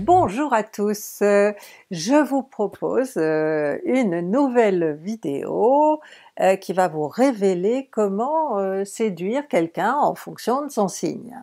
Bonjour à tous, je vous propose euh, une nouvelle vidéo euh, qui va vous révéler comment euh, séduire quelqu'un en fonction de son signe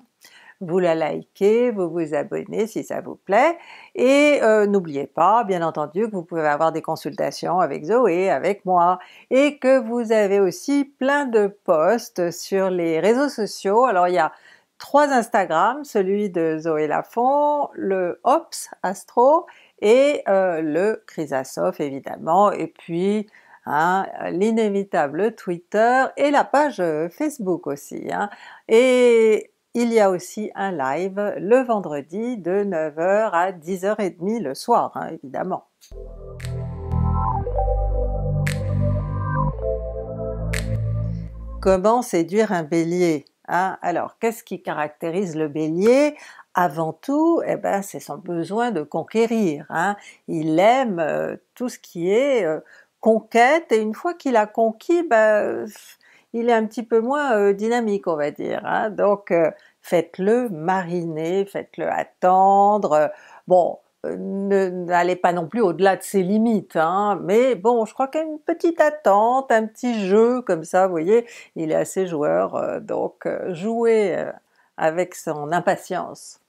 vous la likez, vous vous abonnez si ça vous plaît, et euh, n'oubliez pas, bien entendu, que vous pouvez avoir des consultations avec Zoé, avec moi, et que vous avez aussi plein de posts sur les réseaux sociaux. Alors il y a trois Instagram, celui de Zoé Lafont, le Ops Astro et euh, le Chrysasof évidemment, et puis hein, l'inévitable Twitter et la page euh, Facebook aussi. Hein. Et il y a aussi un live le vendredi de 9h à 10h30 le soir, hein, évidemment. Comment séduire un bélier hein? Alors qu'est-ce qui caractérise le bélier avant tout, eh ben, c'est son besoin de conquérir. Hein. Il aime euh, tout ce qui est euh, conquête et une fois qu'il a conquis, ben, euh, il est un petit peu moins euh, dynamique, on va dire. Hein. Donc euh, faites-le mariner, faites-le attendre. Euh, bon, n'allez pas non plus au-delà de ses limites, hein, mais bon, je crois qu'une petite attente, un petit jeu comme ça, vous voyez, il est assez joueur, donc jouez avec son impatience.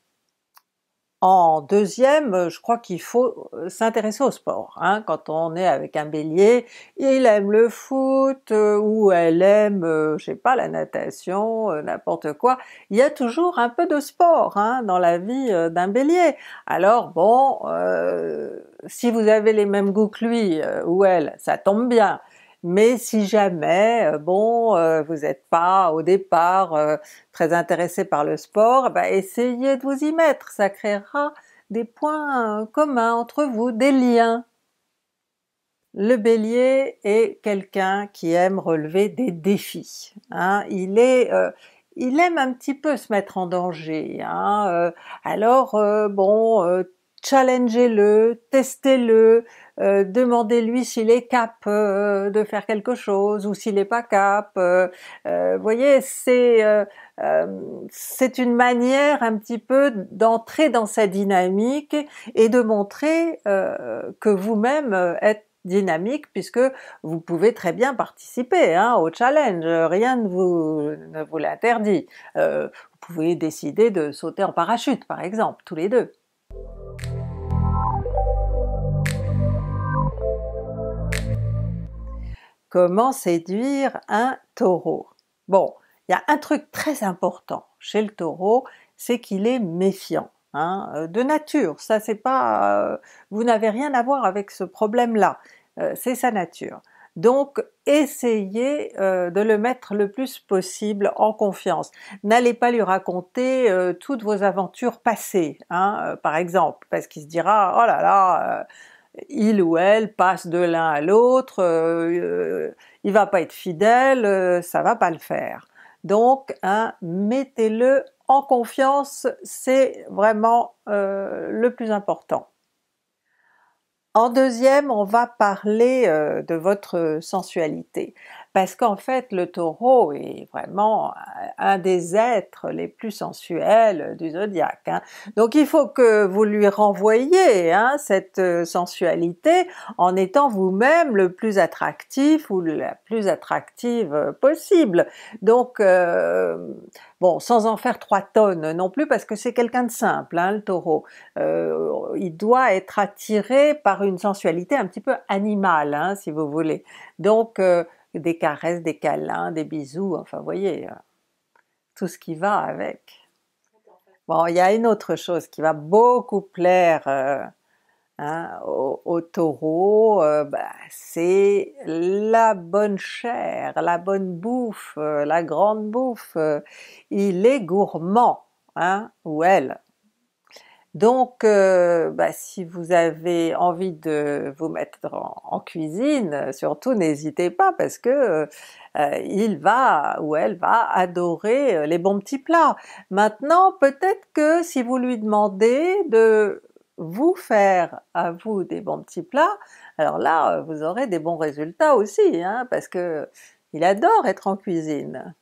En deuxième, euh, je crois qu'il faut euh, s'intéresser au sport. Hein. Quand on est avec un bélier, il aime le foot euh, ou elle aime, je je sais pas, la natation, n'importe quoi. Il y a toujours un peu de sport hein, dans la vie d'un bélier. Alors bon, si vous avez les mêmes goûts que lui ou elle, ça tombe bien. Mais si jamais, euh, bon, euh, vous n'êtes pas au départ euh, très intéressé par le sport, eh ben, essayez de vous y mettre, ça créera des points communs entre vous, des liens. Le Bélier est quelqu'un qui aime relever des défis. Hein. Il est il aime un petit peu se mettre en danger. Hein. alors bon, challengez-le, testez-le, euh, demandez-lui s'il est cap euh, de faire quelque chose ou s'il n'est pas cap. Vous euh, voyez, c'est c'est une manière un petit peu d'entrer dans sa dynamique et de montrer que vous-même êtes dynamique puisque vous pouvez très bien participer hein, au challenge, rien ne vous, ne vous l'interdit. vous pouvez décider de sauter en parachute par exemple, tous les deux. Comment séduire un taureau Bon, il y a un truc très important chez le taureau, c'est qu'il est méfiant, hein, euh, de nature, ça c'est pas... Euh, vous n'avez rien à voir avec ce problème-là, euh, c'est sa nature. Donc essayez de le mettre le plus possible en confiance. N'allez pas lui raconter toutes vos aventures passées, hein, par exemple, parce qu'il se dira « oh là là, il ou elle passe de l'un à l'autre, euh, euh, il va pas être fidèle, ça euh, ça va pas le faire. Donc hein, mettez-le en confiance, c'est vraiment le plus important. En deuxième, on va parler de votre sensualité. Parce qu'en fait, le taureau est vraiment euh, un des êtres les plus sensuels du zodiaque. Hein. Donc il faut que vous lui renvoyiez hein, cette euh, sensualité en étant vous-même le plus attractif ou la plus attractive euh, possible. Donc bon, sans en faire trois tonnes non plus, parce que c'est quelqu'un de simple, hein, le taureau. il doit être attiré par une sensualité un petit peu animale, hein, si vous voulez. Donc des caresses, des câlins, des bisous, enfin vous voyez, euh, tout ce qui va avec. Bon, il y a une autre chose qui va beaucoup plaire euh, hein, au, taureau, euh, bah, c'est la bonne chair, la bonne bouffe, la grande bouffe. il est gourmand, hein, ou elle. Donc, euh, bah, si vous avez envie de vous mettre en, cuisine, euh, surtout n'hésitez pas parce que euh, il va ou elle va adorer les bons petits plats. Maintenant, peut-être que si vous lui demandez de vous faire à vous des bons petits plats, alors là vous aurez des bons résultats aussi, hein, parce que il adore être en cuisine.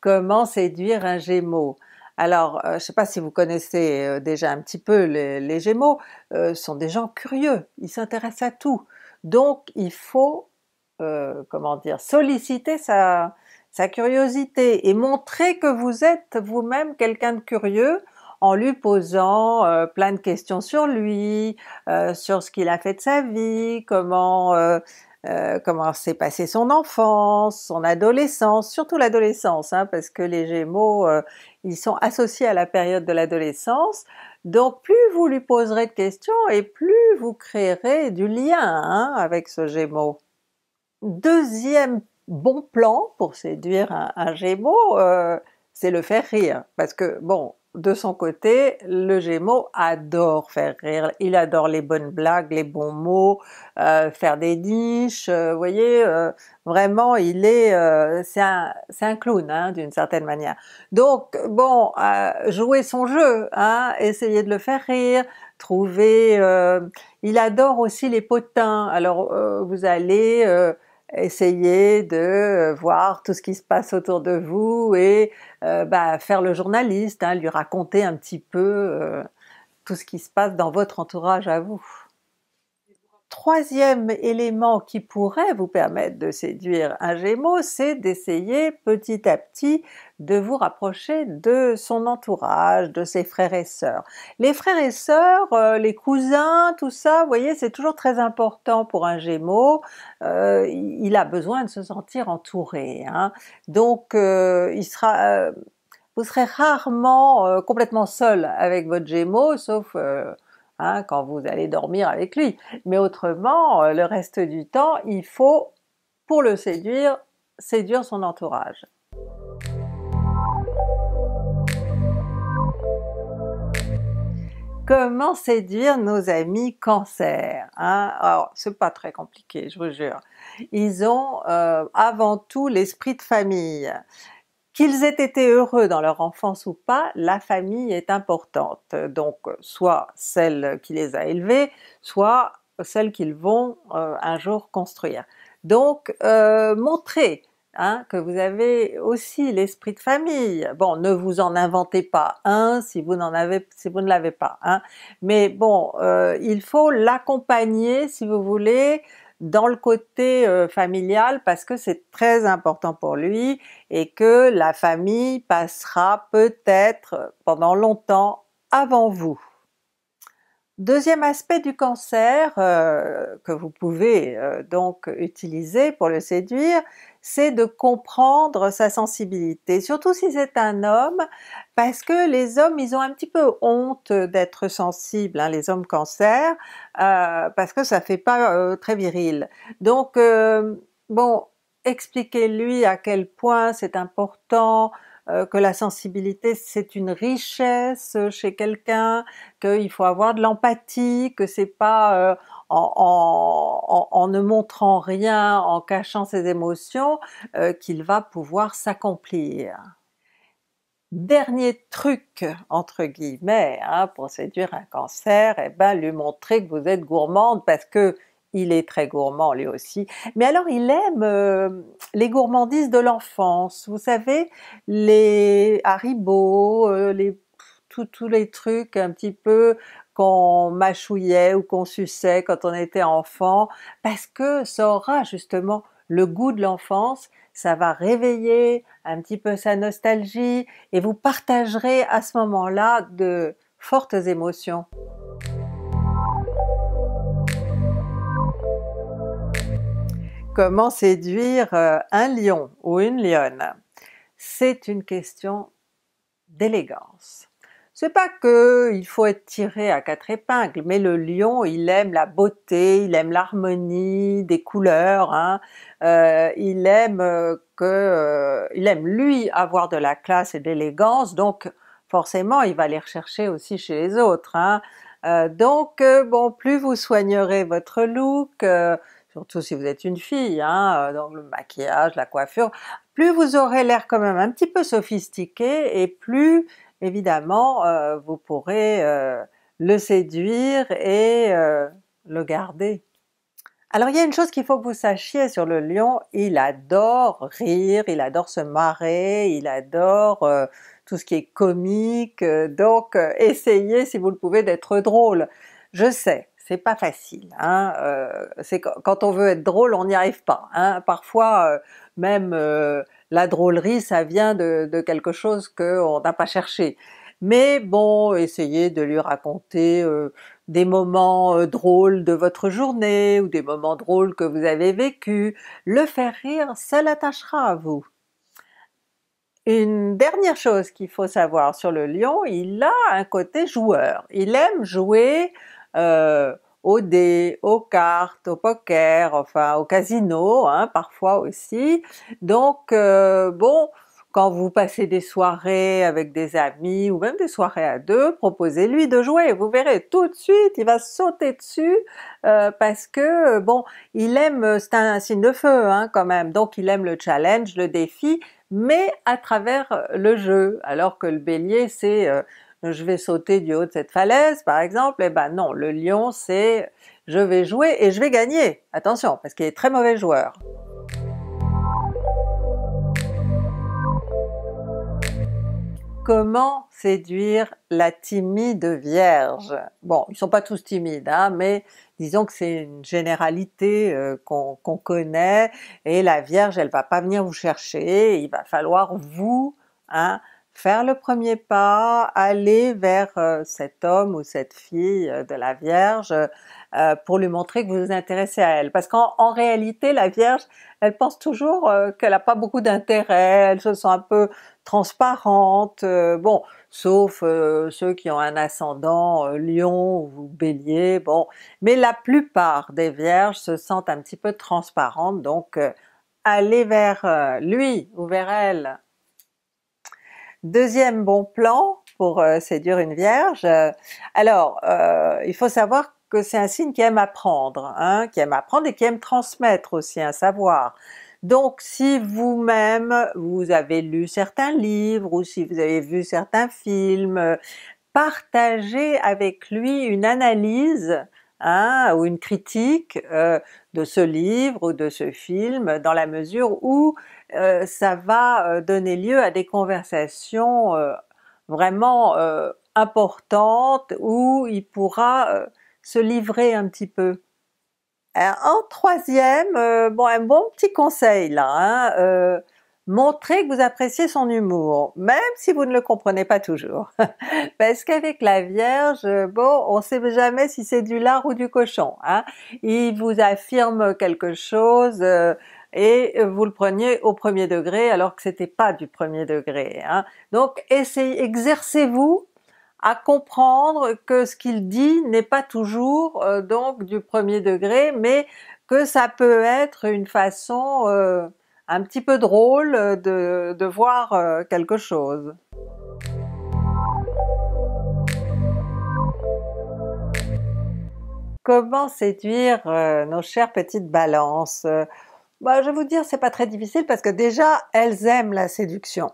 Comment séduire un Gémeau Alors euh, je ne sais pas si vous connaissez euh, déjà un petit peu les, Gémeaux, ce euh, sont des gens curieux, ils s'intéressent à tout. Donc il faut, comment dire, solliciter sa, curiosité et montrer que vous êtes vous-même quelqu'un de curieux en lui posant plein de questions sur lui, sur ce qu'il a fait de sa vie, comment euh, comment s'est passé son enfance, son adolescence, surtout l'adolescence, hein, parce que les Gémeaux, euh, ils sont associés à la période de l'adolescence, donc plus vous lui poserez de questions et plus vous créerez du lien hein, avec ce Gémeau. Deuxième bon plan pour séduire un, un euh, c'est le faire rire, parce que bon, de son côté, le Gémeaux adore faire rire, il adore les bonnes blagues, les bons mots, euh, faire des niches, euh, vous voyez, euh, vraiment il est, c'est un, clown hein, d'une certaine manière. Donc bon, jouer son jeu, hein, essayer de le faire rire, trouver... il adore aussi les potins, alors vous allez essayez de euh, voir tout ce qui se passe autour de vous et euh, bah, faire le journaliste, hein, lui raconter un petit peu euh, tout ce qui se passe dans votre entourage à vous troisième élément qui pourrait vous permettre de séduire un Gémeaux, c'est d'essayer petit à petit de vous rapprocher de son entourage, de ses frères et sœurs. Les frères et sœurs, euh, les cousins, tout ça, vous voyez, c'est toujours très important pour un Gémeaux. Euh, il a besoin de se sentir entouré. Hein. Donc euh, il sera, vous serez rarement complètement seul avec votre Gémeaux, sauf Hein, quand vous allez dormir avec lui. Mais autrement, euh, le reste du temps, il faut, pour le séduire, séduire son entourage. Comment séduire nos amis cancer hein? Alors, c'est pas très compliqué, je vous jure. Ils ont euh, avant tout l'esprit de famille. Qu'ils aient été heureux dans leur enfance ou pas, la famille est importante. Donc soit celle qui les a élevés, soit celle qu'ils vont euh, un jour construire. Donc euh, montrez hein, que vous avez aussi l'esprit de famille. Bon, ne vous en inventez pas un si vous n'en avez, si vous ne l'avez pas. Hein. Mais bon, euh, il faut l'accompagner si vous voulez dans le côté euh, familial parce que c'est très important pour lui et que la famille passera peut-être pendant longtemps avant vous. Deuxième aspect du cancer euh, que vous pouvez euh, donc utiliser pour le séduire, c'est de comprendre sa sensibilité, surtout si c'est un homme, parce que les hommes ils ont un petit peu honte d'être sensibles, hein, les hommes cancer, euh, parce que ça fait pas euh, très viril. Donc euh, bon, expliquez-lui à quel point c'est important que la sensibilité c'est une richesse chez quelqu'un, qu'il faut avoir de l'empathie, que c'est pas en, ne montrant rien, en cachant ses émotions, euh, qu'il va pouvoir s'accomplir. Dernier truc entre guillemets hein, pour séduire un cancer, et eh ben lui montrer que vous êtes gourmande parce que il est très gourmand lui aussi, mais alors il aime euh, les gourmandises de l'enfance, vous savez, les haribots, euh, tous les trucs un petit peu qu'on mâchouillait ou qu'on suçait quand on était enfant, parce que ça aura justement le goût de l'enfance, ça va réveiller un petit peu sa nostalgie et vous partagerez à ce moment-là de fortes émotions. Comment séduire euh, un lion ou une lionne C'est une question d'élégance. C'est pas que il faut être tiré à quatre épingles, mais le lion il aime la beauté, il aime l'harmonie des couleurs, hein. euh, il aime euh, que, euh, il aime lui avoir de la classe et de l'élégance, donc forcément il va les rechercher aussi chez les autres. Hein. donc bon, plus vous soignerez votre look, surtout si vous êtes une fille, hein, donc le maquillage, la coiffure, plus vous aurez l'air quand même un petit peu sophistiqué et plus évidemment euh, vous pourrez euh, le séduire et euh, le garder. Alors il y a une chose qu'il faut que vous sachiez sur le lion, il adore rire, il adore se marrer, il adore tout ce qui est comique, donc essayez si vous le pouvez d'être drôle. Je sais, c'est pas facile. Hein, quand on veut être drôle, on n'y arrive pas. Hein. Parfois, même la drôlerie, ça vient de, quelque chose qu'on n'a pas cherché. Mais bon, essayez de lui raconter euh, des moments euh, drôles de votre journée ou des moments drôles que vous avez vécu, Le faire rire, ça l'attachera à vous. Une dernière chose qu'il faut savoir sur le lion, il a un côté joueur. Il aime jouer euh, au dés, aux cartes, au poker, enfin au casino hein, parfois aussi. Donc euh, bon, quand vous passez des soirées avec des amis ou même des soirées à deux, proposez-lui de jouer, vous verrez tout de suite il va sauter dessus euh, parce que bon il aime, c'est un signe de feu hein, quand même, donc il aime le challenge, le défi, mais à travers le jeu, alors que le bélier c'est euh, je vais sauter du haut de cette falaise par exemple, et eh ben non, le lion c'est je vais jouer et je vais gagner, attention, parce qu'il est très mauvais joueur. Comment séduire la timide Vierge? Bon, ils sont pas tous timides, hein, mais disons que c'est une généralité euh, qu'on connaît, et la Vierge elle va pas venir vous chercher, il va falloir vous hein, faire le premier pas, aller vers euh, cet homme ou cette fille euh, de la Vierge euh, pour lui montrer que vous vous intéressez à elle. Parce qu'en réalité, la Vierge, elle pense toujours qu'elle n'a pas beaucoup d'intérêt, elle se sent un peu transparente, bon, sauf ceux qui ont un ascendant lion ou bélier, bon. Mais la plupart des Vierges se sentent un petit peu transparentes, donc aller vers lui ou vers elle. Deuxième bon plan pour euh, séduire une vierge. Alors, euh, il faut savoir que c'est un signe qui aime apprendre, hein, qui aime apprendre et qui aime transmettre aussi un savoir. Donc si vous-même vous avez lu certains livres ou si vous avez vu certains films, euh, partagez avec lui une analyse Hein, ou une critique euh, de ce livre ou de ce film, dans la mesure où euh, ça va euh, donner lieu à des conversations vraiment importantes où il pourra se livrer un petit peu. En troisième, bon un bon petit conseil là, hein, Montrez que vous appréciez son humour, même si vous ne le comprenez pas toujours. Parce qu'avec la Vierge, bon, on sait jamais si c'est du lard ou du cochon. Hein? Il vous affirme quelque chose euh, et vous le preniez au premier degré alors que c'était pas du premier degré. Hein? Donc essayez, exercez-vous à comprendre que ce qu'il dit n'est pas toujours euh, donc du premier degré, mais que ça peut être une façon euh, un petit peu drôle euh, de, voir euh, quelque chose. Comment séduire euh, nos chères petites balances bah, Je vais vous dire, c'est pas très difficile parce que déjà, elles aiment la séduction.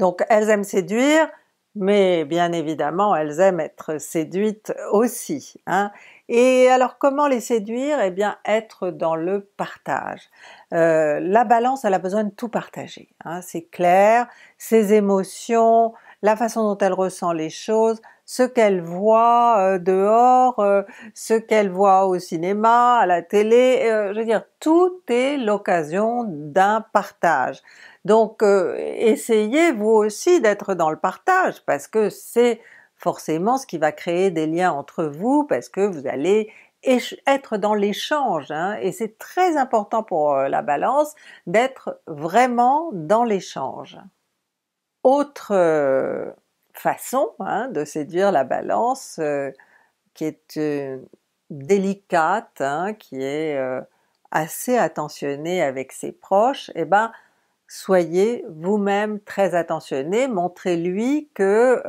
Donc elles aiment séduire, mais bien évidemment elles aiment être séduites aussi. Hein. Et alors comment les séduire Eh bien être dans le partage. Euh, la balance elle a besoin de tout partager, hein. c'est clair, ses émotions, la façon dont elle ressent les choses, ce qu'elle voit euh, dehors, euh, ce qu'elle voit au cinéma, à la télé, je veux dire tout est l'occasion d'un partage. Donc essayez vous aussi d'être dans le partage parce que c'est forcément ce qui va créer des liens entre vous parce que vous allez être dans l'échange hein. et c'est très important pour euh, la balance d'être vraiment dans l'échange. Autre euh, façon hein, de séduire la balance euh, qui est délicate, hein, qui est assez attentionnée avec ses proches, et eh ben soyez vous-même très attentionné, montrez-lui que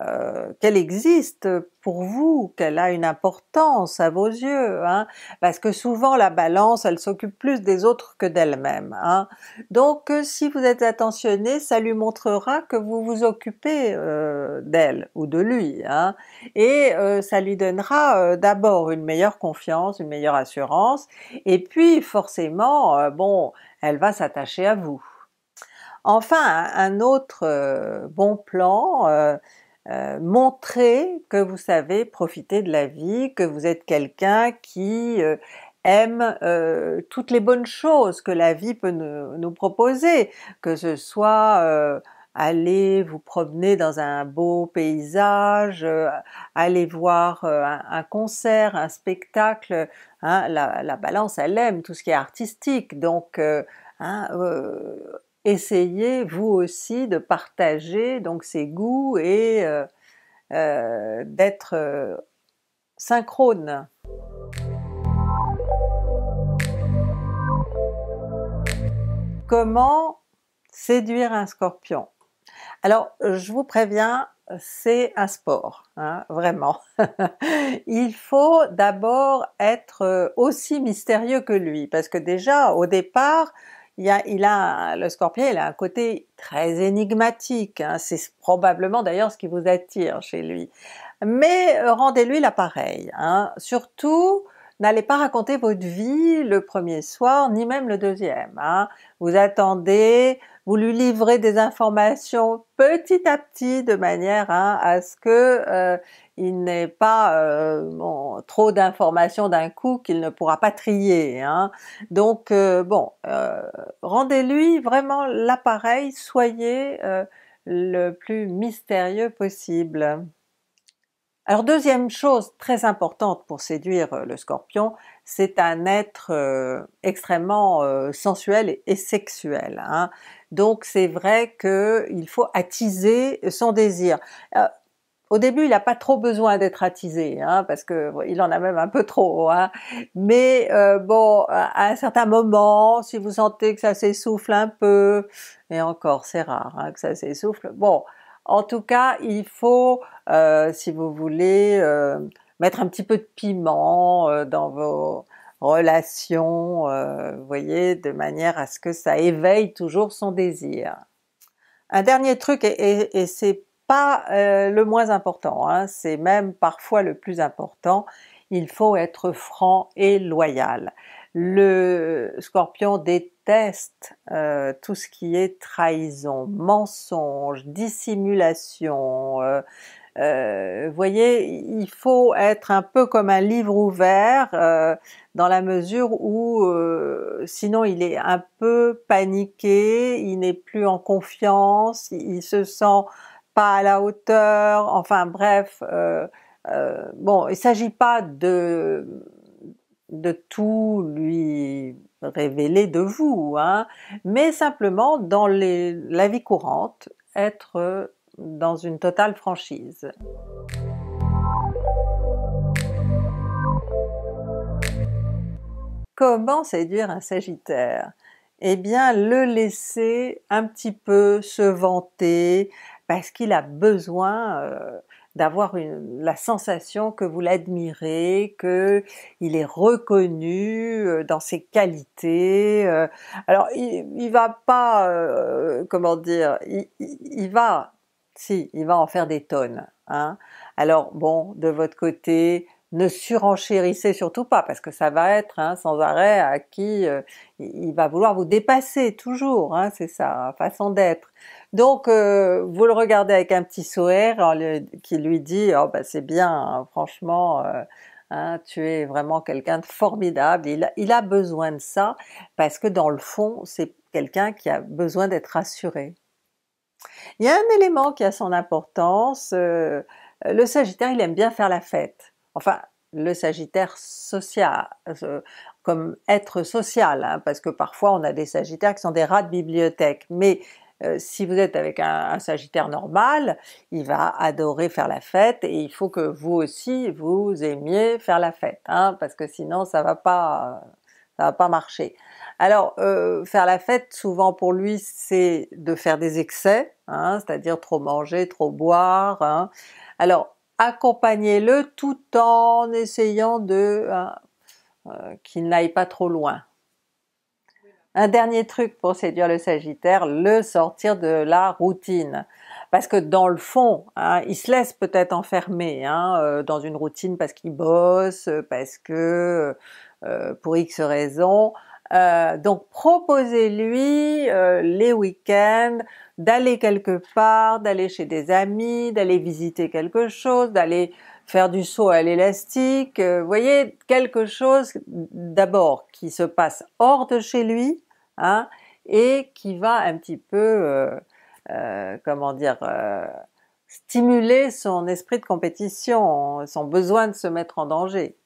euh, qu'elle existe pour vous, qu'elle a une importance à vos yeux, hein. parce que souvent la balance elle s'occupe plus des autres que d'elle-même. Hein. Donc euh, si vous êtes attentionné, ça lui montrera que vous vous occupez euh, d'elle ou de lui, hein. et ça lui donnera d'abord une meilleure confiance, une meilleure assurance, et puis forcément, bon, elle va s'attacher à vous. Enfin, un autre bon plan, euh, montrer que vous savez profiter de la vie, que vous êtes quelqu'un qui euh, aime euh, toutes les bonnes choses que la vie peut nous, proposer, que ce soit aller vous promener dans un beau paysage, aller voir un, concert, un spectacle. Hein, la, balance, elle aime tout ce qui est artistique, donc hein, essayez vous aussi de partager donc ces goûts et euh, euh, d'être euh, synchrone. Comment séduire un scorpion Alors je vous préviens, c'est un sport, hein, vraiment. Il faut d'abord être aussi mystérieux que lui, parce que déjà au départ, il, a, le scorpion, il a un côté très énigmatique, hein. c'est probablement d'ailleurs ce qui vous attire chez lui. Mais euh, rendez-lui l'appareil, hein. surtout n'allez pas raconter votre vie le premier soir, ni même le deuxième. Hein. Vous attendez, vous lui livrez des informations petit à petit de manière hein, à ce que euh, il n'est pas euh, trop d'informations d'un coup qu'il ne pourra pas trier. Hein. Donc euh, bon, euh, rendez-lui vraiment l'appareil, soyez le plus mystérieux possible. Alors deuxième chose très importante pour séduire le Scorpion, c'est un être extrêmement sensuel et, sexuel. Hein. Donc c'est vrai qu'il faut attiser son désir. Au début, il n'a pas trop besoin d'être attisé, hein, parce que il en a même un peu trop. Hein. Mais euh, bon, à un certain moment, si vous sentez que ça s'essouffle un peu, et encore, c'est rare hein, que ça s'essouffle. Bon, en tout cas, il faut, euh, si vous voulez, euh, mettre un petit peu de piment dans vos relations, vous voyez, de manière à ce que ça éveille toujours son désir. Un dernier truc, et c'est pas euh, le moins important, hein. c'est même parfois le plus important. Il faut être franc et loyal. Le scorpion déteste euh, tout ce qui est trahison, mensonge, dissimulation. Euh, voyez, il faut être un peu comme un livre ouvert dans la mesure où sinon il est un peu paniqué, il n'est plus en confiance, il se sent pas à la hauteur, enfin bref, euh, euh, bon, il s'agit pas de de tout lui révéler de vous, hein, mais simplement dans la vie courante, être dans une totale franchise. Comment séduire un Sagittaire Eh bien, le laisser un petit peu se vanter, parce qu'il a besoin euh, d'avoir la sensation que vous l'admirez, que il est reconnu euh, dans ses qualités. Euh. alors il, va pas, comment dire, il, va, si, il va en faire des tonnes. Hein. Alors bon, de votre côté, ne surenchérissez surtout pas parce que ça va être hein, sans arrêt à qui il va vouloir vous dépasser toujours, hein, c'est sa façon d'être. Donc, euh, vous le regardez avec un petit sourire qui lui dit oh, bah c'est bien, hein, franchement, euh, hein, tu es vraiment quelqu'un de formidable. Il a, besoin de ça parce que dans le fond, c'est quelqu'un qui a besoin d'être rassuré. Il y a un élément qui a son importance. Euh, le Sagittaire, il aime bien faire la fête. Enfin, le Sagittaire social, comme être social, hein, parce que parfois on a des Sagittaires qui sont des rats de bibliothèque, mais euh, si vous êtes avec un, Sagittaire normal, il va adorer faire la fête et il faut que vous aussi vous aimiez faire la fête, hein, parce que sinon ça va pas, euh, ça va pas marcher. Alors euh, faire la fête, souvent pour lui, c'est de faire des excès, hein, c'est-à-dire trop manger, trop boire. Hein. Alors accompagnez-le tout en essayant de qu'il n'aille pas trop loin. Un dernier truc pour séduire le Sagittaire, le sortir de la routine. Parce que dans le fond, hein, il se laisse peut-être enfermer hein, euh, dans une routine parce qu'il bosse, parce que euh, pour X raisons. Euh, donc proposez-lui les week-ends d'aller quelque part, d'aller chez des amis, d'aller visiter quelque chose, d'aller faire du saut à l'élastique, euh, voyez, quelque chose d'abord qui se passe hors de chez lui, hein, et qui va un petit peu, euh, euh, comment dire, stimuler son esprit de compétition, son besoin de se mettre en danger.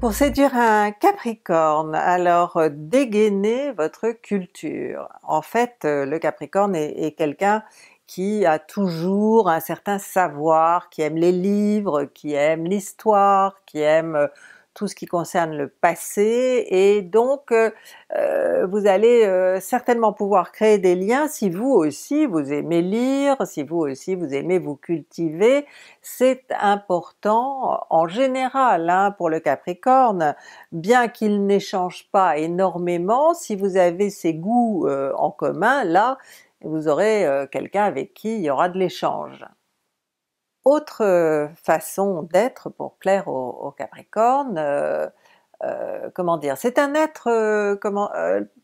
Pour séduire un Capricorne, alors euh, dégainez votre culture. En fait, euh, le Capricorne est, est quelqu'un qui a toujours un certain savoir, qui aime les livres, qui aime l'histoire, qui aime euh, tout ce qui concerne le passé et donc euh, euh, vous allez euh, certainement pouvoir créer des liens si vous aussi vous aimez lire, si vous aussi vous aimez vous cultiver, c'est important en général hein, pour le Capricorne, bien qu'il n'échange pas énormément, si vous avez ces goûts en commun là, vous aurez quelqu'un avec qui il y aura de l'échange. Autre euh, façon d'être pour plaire au, Capricorne, euh, euh, comment dire, c'est un être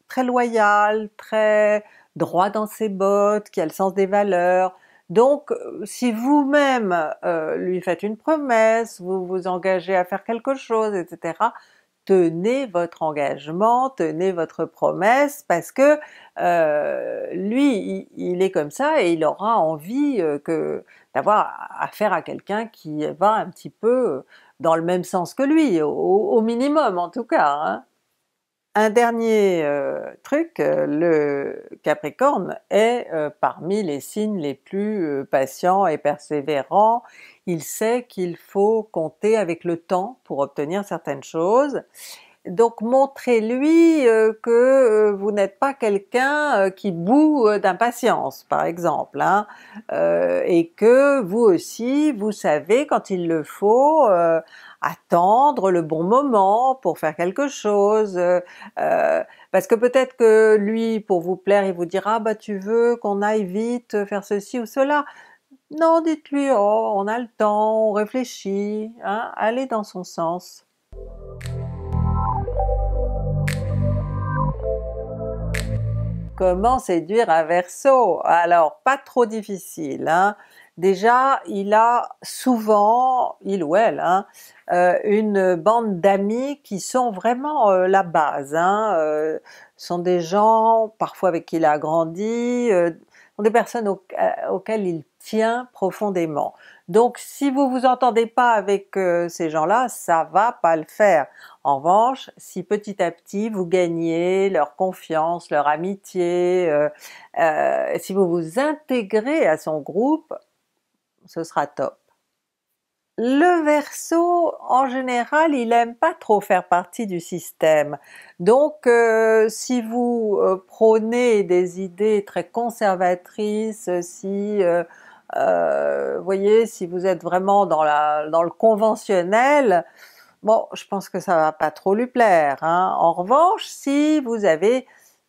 très loyal, très droit dans ses bottes, qui a le sens des valeurs. Donc si vous-même lui faites une promesse, vous vous engagez à faire quelque chose, etc., tenez votre engagement, tenez votre promesse, parce que lui, il, est comme ça et il aura envie que d'avoir affaire à quelqu'un qui va un petit peu euh, dans le même sens que lui, au, minimum en tout cas. Hein. Un dernier euh, truc, euh, le Capricorne est parmi les signes les plus patients et persévérants. Il sait qu'il faut compter avec le temps pour obtenir certaines choses donc montrez-lui euh, que euh, vous n'êtes pas quelqu'un euh, qui boue d'impatience par exemple hein, et que vous aussi vous savez quand il le faut attendre le bon moment pour faire quelque chose, parce que peut-être que lui, pour vous plaire, il vous dira « ah, bah tu veux qu'on aille vite faire ceci ou cela ». Non, dites-lui « oh, on a le temps, on réfléchit hein, allez dans son sens ». comment séduire un Verseau Alors pas trop difficile. Hein. Déjà, il a souvent, il ou elle, hein, euh, une bande d'amis qui sont vraiment euh, la base. Hein, euh, sont des gens parfois avec qui il a grandi, des personnes euh, auxquelles il tient profondément. Donc si vous vous entendez pas avec euh, ces gens-là, ça va pas le faire. En revanche, si petit à petit vous gagnez leur confiance, leur amitié, euh, si vous vous intégrez à son groupe, ce sera top le Verseau, en général, il aime pas trop faire partie du système. Donc euh, si vous prenez euh, prônez des idées très conservatrices, si euh, voyez, si vous êtes vraiment dans, le conventionnel, bon, je pense que ça va pas trop lui plaire. Hein. En revanche, si vous avez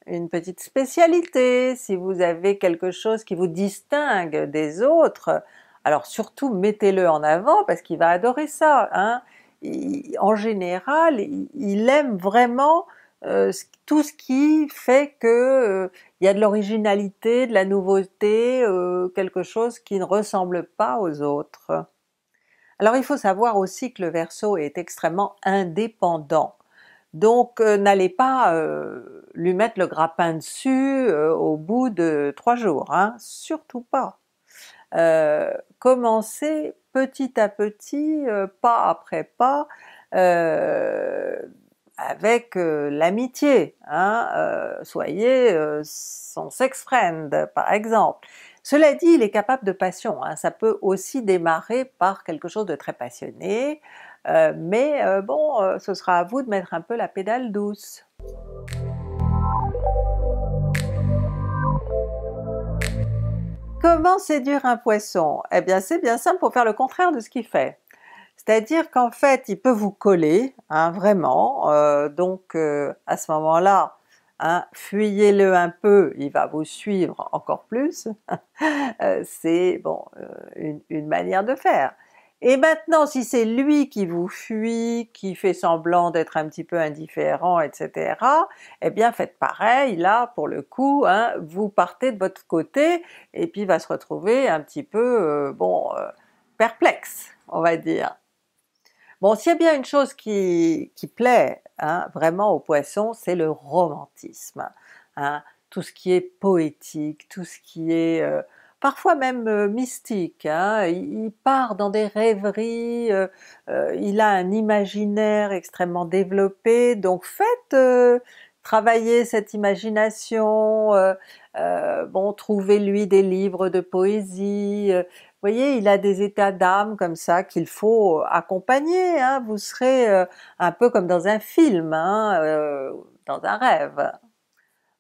une petite spécialité, si vous avez quelque chose qui vous distingue des autres, alors surtout, mettez-le en avant parce qu'il va adorer ça. Hein. en général, il, aime vraiment euh, tout ce qui fait que euh, il y a de l'originalité, de la nouveauté, euh, quelque chose qui ne ressemble pas aux autres. Alors il faut savoir aussi que le Verseau est extrêmement indépendant. Donc n'allez pas lui mettre le grappin dessus au bout de trois jours, hein. surtout pas. Euh, commencer petit à petit, euh, pas après pas, euh, avec l'amitié. Hein, soyez son sex friend par exemple. Cela dit, il est capable de passion, hein. ça peut aussi démarrer par quelque chose de très passionné, mais bon, ce sera à vous de mettre un peu la pédale douce. Comment séduire un poisson? Eh bien c'est bien simple pour faire le contraire de ce qu'il fait. C'est-à-dire qu'en fait il peut vous coller, hein, vraiment, euh, donc euh, à ce moment-là, hein, fuyez-le un peu, il va vous suivre encore plus, euh, c'est bon une, manière de faire. Et maintenant, si c'est lui qui vous fuit, qui fait semblant d'être un petit peu indifférent, etc., eh bien faites pareil, là pour le coup, hein, vous partez de votre côté, et puis il va se retrouver un petit peu, euh, bon, euh, perplexe, on va dire. Bon, s'il y a bien une chose qui, plaît hein, vraiment aux Poissons, c'est le romantisme. Hein. tout ce qui est poétique, tout ce qui est... Euh, parfois même euh, mystique. Hein. Il part dans des rêveries, euh, euh, il a un imaginaire extrêmement développé, donc faites travailler cette imagination, bon, trouvez-lui des livres de poésie, vous voyez, il a des états d'âme comme ça qu'il faut accompagner, hein. vous serez un peu comme dans un film, hein, dans un rêve.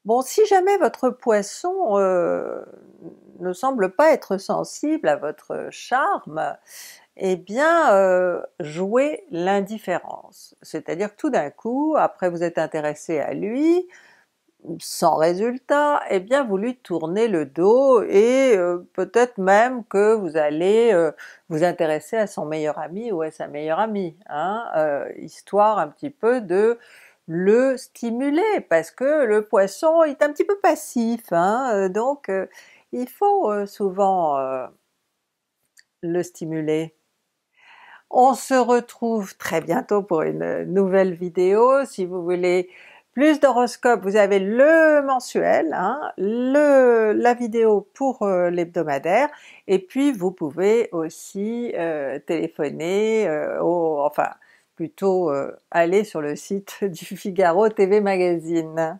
Bon, si jamais votre poisson ne semble pas être sensible à votre charme, eh bien jouer euh, jouez l'indifférence. C'est-à-dire que tout d'un coup, après vous êtes intéressé à lui, sans résultat, eh bien vous lui tournez le dos et euh, peut-être même que vous allez euh, vous intéresser à son meilleur ami ou à sa meilleure amie, hein, histoire un petit peu de le stimuler, parce que le poisson est un petit peu passif, hein, donc il faut euh, souvent euh, le stimuler. On se retrouve très bientôt pour une nouvelle vidéo. Si vous voulez plus d'horoscopes, vous avez le mensuel, hein, le, la vidéo pour euh, l'hebdomadaire, et puis vous pouvez aussi téléphoner, enfin plutôt aller sur le site du Figaro TV Magazine.